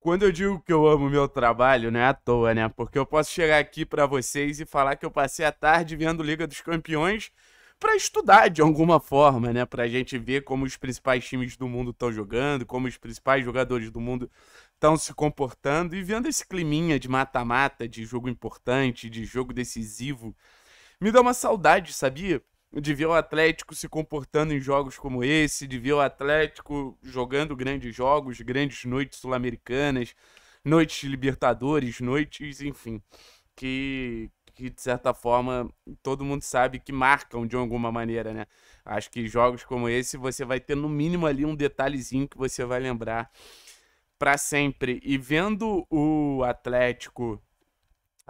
Quando eu digo que eu amo meu trabalho, não é à toa, né? Porque eu posso chegar aqui para vocês e falar que eu passei a tarde vendo Liga dos Campeões para estudar de alguma forma, né? Pra gente ver como os principais times do mundo estão jogando, como os principais jogadores do mundo estão se comportando e vendo esse climinha de mata-mata, de jogo importante, de jogo decisivo, me dá uma saudade, sabia? de ver o Atlético se comportando em jogos como esse, de ver o Atlético jogando grandes jogos, grandes noites sul-americanas, noites Libertadores, noites, enfim, que, que de certa forma todo mundo sabe que marcam de alguma maneira, né? Acho que jogos como esse você vai ter no mínimo ali um detalhezinho que você vai lembrar para sempre. E vendo o Atlético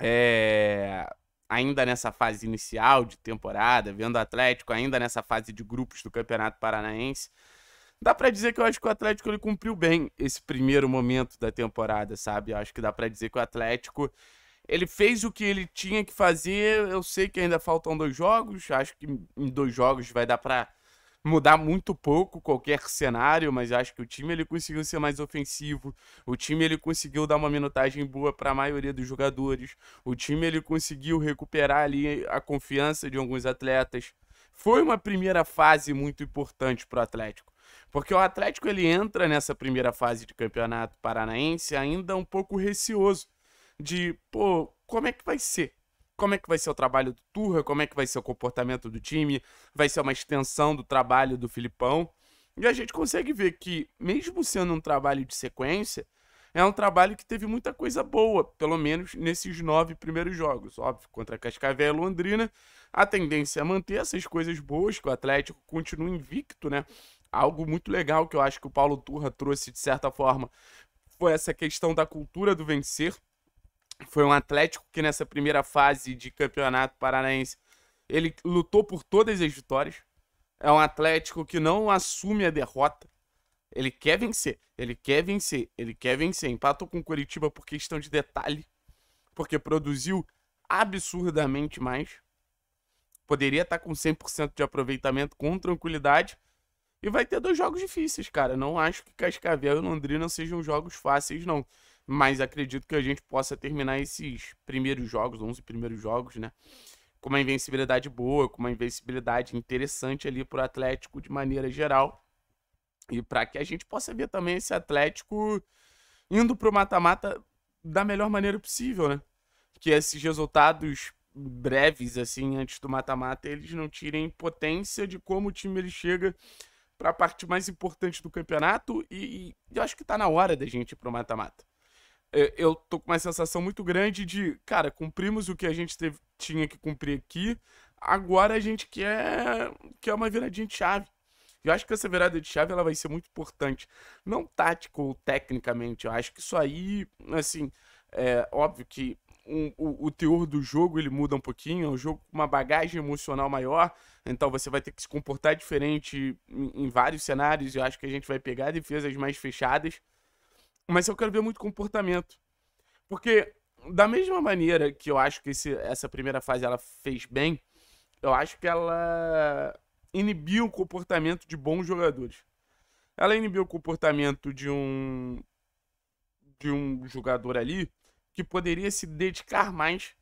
é, ainda nessa fase inicial de temporada, vendo o Atlético ainda nessa fase de grupos do Campeonato Paranaense, dá para dizer que eu acho que o Atlético ele cumpriu bem esse primeiro momento da temporada, sabe? Eu acho que dá para dizer que o Atlético ele fez o que ele tinha que fazer. Eu sei que ainda faltam dois jogos, acho que em dois jogos vai dar para mudar muito pouco qualquer cenário, mas acho que o time ele conseguiu ser mais ofensivo, o time ele conseguiu dar uma minutagem boa para a maioria dos jogadores, o time ele conseguiu recuperar ali a confiança de alguns atletas. Foi uma primeira fase muito importante para o Atlético. Porque o Atlético ele entra nessa primeira fase de campeonato paranaense ainda um pouco receoso de, pô, como é que vai ser? como é que vai ser o trabalho do Turra, como é que vai ser o comportamento do time, vai ser uma extensão do trabalho do Filipão. E a gente consegue ver que, mesmo sendo um trabalho de sequência, é um trabalho que teve muita coisa boa, pelo menos nesses nove primeiros jogos. Óbvio, contra Cascavel e Londrina, a tendência é manter essas coisas boas, que o Atlético continue invicto, né? Algo muito legal que eu acho que o Paulo Turra trouxe, de certa forma, foi essa questão da cultura do vencer. Foi um Atlético que nessa primeira fase de campeonato paranaense ele lutou por todas as vitórias. É um Atlético que não assume a derrota. Ele quer vencer, ele quer vencer, ele quer vencer. Empatou com o Curitiba por questão de detalhe, porque produziu absurdamente mais. Poderia estar com 100% de aproveitamento com tranquilidade. E vai ter dois jogos difíceis, cara. Não acho que Cascavel e Londrina sejam jogos fáceis, não mas acredito que a gente possa terminar esses primeiros jogos, 11 primeiros jogos, né? Com uma invencibilidade boa, com uma invencibilidade interessante ali para o Atlético de maneira geral. E para que a gente possa ver também esse Atlético indo para o mata-mata da melhor maneira possível, né? Que esses resultados breves, assim, antes do mata-mata, eles não tirem potência de como o time ele chega para a parte mais importante do campeonato. E, e eu acho que está na hora da gente ir para o mata-mata. É, eu tô com uma sensação muito grande de, cara, cumprimos o que a gente teve, tinha que cumprir aqui, agora a gente quer, quer uma viradinha de chave. Eu acho que essa virada de chave ela vai ser muito importante. Não tático ou tecnicamente, eu acho que isso aí, assim, é óbvio que um, o, o, teor do jogo ele muda um pouquinho, é um jogo com uma bagagem emocional maior, então você vai ter que se comportar diferente em, em vários cenários. Eu acho que a gente vai pegar defesas mais fechadas mas eu quero ver muito comportamento. Porque, da mesma maneira que eu acho que esse, essa primeira fase ela fez bem, eu acho que ela inibiu o comportamento de bons jogadores. Ela inibiu o comportamento de um de um jogador ali que poderia se dedicar mais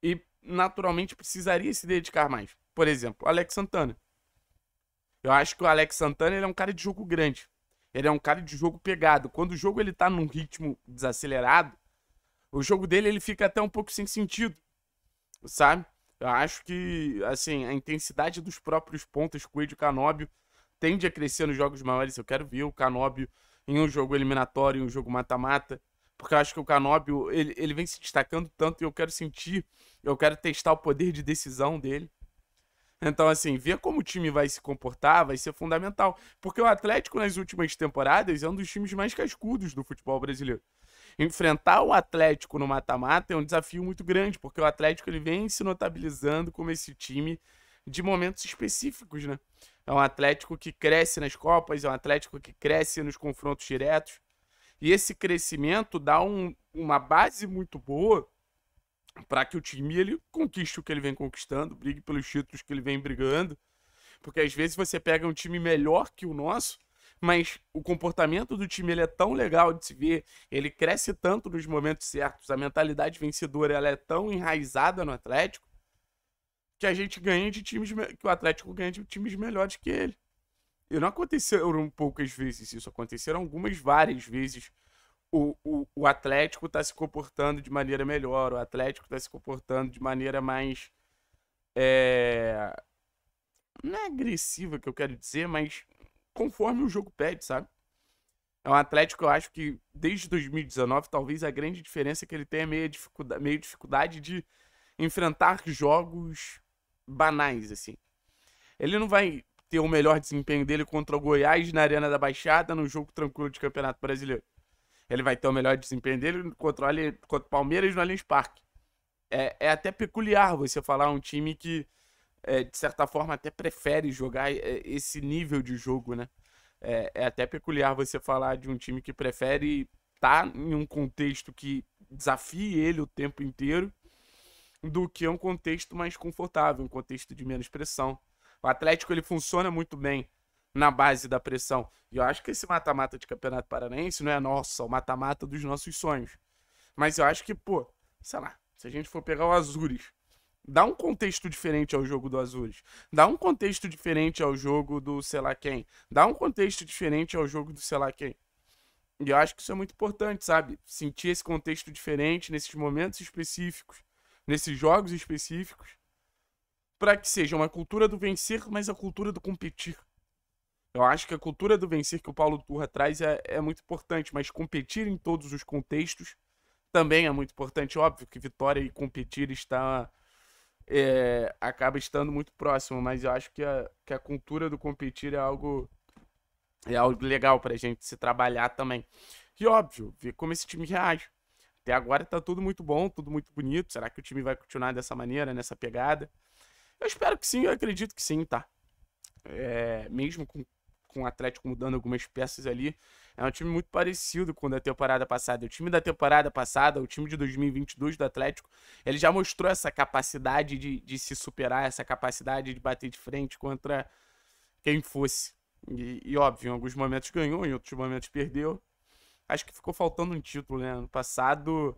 e naturalmente precisaria se dedicar mais. Por exemplo, Alex Santana. Eu acho que o Alex Santana ele é um cara de jogo grande. Ele é um cara de jogo pegado. Quando o jogo ele tá num ritmo desacelerado, o jogo dele ele fica até um pouco sem sentido, sabe? Eu acho que, assim, a intensidade dos próprios pontos Coelho o Canóbio tende a crescer nos jogos maiores. Eu quero ver o Canóbio em um jogo eliminatório, em um jogo mata-mata, porque eu acho que o Canóbio, ele, ele vem se destacando tanto e eu quero sentir, eu quero testar o poder de decisão dele, então, assim, ver como o time vai se comportar vai ser fundamental. Porque o Atlético, nas últimas temporadas, é um dos times mais cascudos do futebol brasileiro. Enfrentar o Atlético no mata-mata é um desafio muito grande, porque o Atlético ele vem se notabilizando como esse time de momentos específicos, né? É um Atlético que cresce nas Copas, é um Atlético que cresce nos confrontos diretos. E esse crescimento dá um, uma base muito boa para que o time ele conquiste o que ele vem conquistando, brigue pelos títulos que ele vem brigando. Porque às vezes você pega um time melhor que o nosso, mas o comportamento do time ele é tão legal de se ver, ele cresce tanto nos momentos certos, a mentalidade vencedora ela é tão enraizada no Atlético que a gente ganha de times que o Atlético ganha de times melhores que ele. E não aconteceram poucas vezes isso, aconteceram algumas várias vezes o, o, o Atlético está se comportando de maneira melhor, o Atlético está se comportando de maneira mais. É... Não é agressiva que eu quero dizer, mas conforme o jogo pede, sabe? É um Atlético, eu acho que desde 2019, talvez a grande diferença é que ele tem é meio dificuldade, meio dificuldade de enfrentar jogos banais, assim. Ele não vai ter o melhor desempenho dele contra o Goiás na Arena da Baixada, no jogo tranquilo de Campeonato Brasileiro ele vai ter o melhor desempenho dele contra o Palmeiras no Allianz Parque. É, é até peculiar você falar um time que, é, de certa forma, até prefere jogar é, esse nível de jogo, né? É, é até peculiar você falar de um time que prefere estar tá em um contexto que desafie ele o tempo inteiro do que um contexto mais confortável, um contexto de menos pressão. O Atlético ele funciona muito bem na base da pressão. E eu acho que esse mata-mata de Campeonato Paranaense não é nossa, é o mata-mata dos nossos sonhos. Mas eu acho que, pô, sei lá, se a gente for pegar o Azures, dá um contexto diferente ao jogo do Azures, dá um contexto diferente ao jogo do sei lá quem, dá um contexto diferente ao jogo do sei lá quem. E eu acho que isso é muito importante, sabe? Sentir esse contexto diferente nesses momentos específicos, nesses jogos específicos, para que seja uma cultura do vencer, mas a cultura do competir. Eu acho que a cultura do vencer que o Paulo Turra traz é, é muito importante, mas competir em todos os contextos também é muito importante. Óbvio que vitória e competir está é, acaba estando muito próximo, mas eu acho que a, que a cultura do competir é algo é algo legal para a gente se trabalhar também. E óbvio, ver como esse time reage. Até agora está tudo muito bom, tudo muito bonito. Será que o time vai continuar dessa maneira, nessa pegada? Eu espero que sim, eu acredito que sim, tá? É, mesmo com com o Atlético mudando algumas peças ali. É um time muito parecido com o da temporada passada. O time da temporada passada, o time de 2022 do Atlético, ele já mostrou essa capacidade de, de se superar, essa capacidade de bater de frente contra quem fosse. E, e óbvio, em alguns momentos ganhou, em outros momentos perdeu. Acho que ficou faltando um título, né? No passado,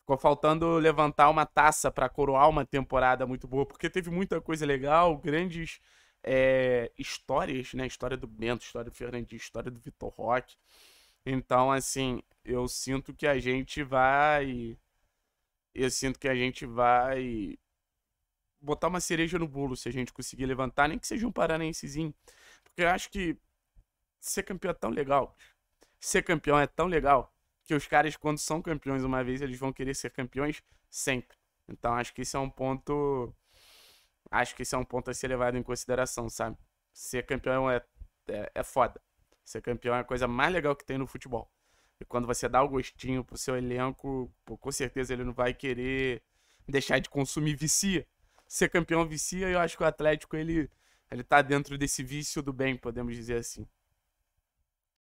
Ficou faltando levantar uma taça para coroar uma temporada muito boa, porque teve muita coisa legal, grandes é, histórias, né? História do Bento, história do Fernandinho, história do Vitor Roque. Então, assim, eu sinto que a gente vai. Eu sinto que a gente vai botar uma cereja no bolo se a gente conseguir levantar, nem que seja um paranaensezinho. Porque eu acho que ser campeão é tão legal. Ser campeão é tão legal que os caras, quando são campeões uma vez, eles vão querer ser campeões sempre. Então acho que isso é um ponto acho que isso é um ponto a ser levado em consideração, sabe? Ser campeão é, é, é foda. Ser campeão é a coisa mais legal que tem no futebol. E quando você dá o gostinho pro seu elenco, pô, com certeza ele não vai querer deixar de consumir vicia. Ser campeão vicia, eu acho que o Atlético ele, ele tá dentro desse vício do bem, podemos dizer assim.